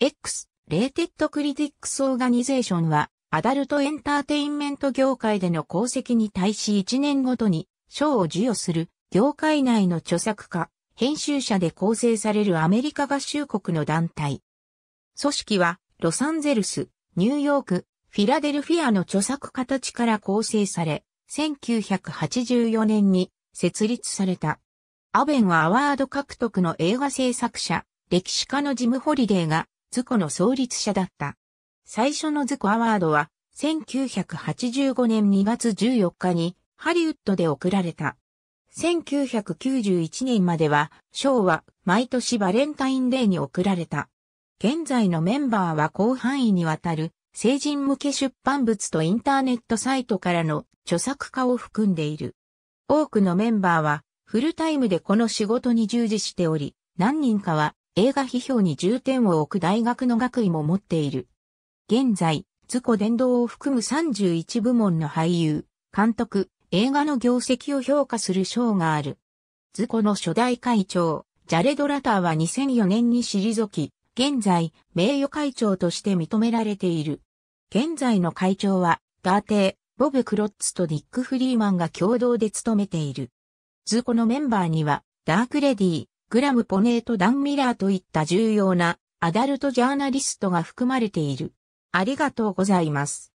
X、レーテッドクリティックスオーガニゼーションは、アダルトエンターテインメント業界での功績に対し1年ごとに賞を授与する業界内の著作家、編集者で構成されるアメリカ合衆国の団体。組織は、ロサンゼルス、ニューヨーク、フィラデルフィアの著作家たちから構成され、1984年に設立された。アベンはアワード獲得の映画制作者、歴史家のジム・ホリデーがズコの創立者だった。最初のズコアワードは、1985年2月14日にハリウッドで贈られた。1991年までは、賞は毎年バレンタインデーに贈られた。現在のメンバーは広範囲にわたる成人向け出版物とインターネットサイトからの著作化を含んでいる。多くのメンバーはフルタイムでこの仕事に従事しており、何人かは映画批評に重点を置く大学の学位も持っている。現在、図古伝道を含む31部門の俳優、監督、映画の業績を評価する賞がある。図古の初代会長、ジャレド・ラターは2004年に退き、現在、名誉会長として認められている。現在の会長は、ガーテー、ボブ・クロッツとディック・フリーマンが共同で務めている。図古のメンバーには、ダーク・レディー、グラム・ポネート・ダン・ミラーといった重要なアダルトジャーナリストが含まれている。ありがとうございます。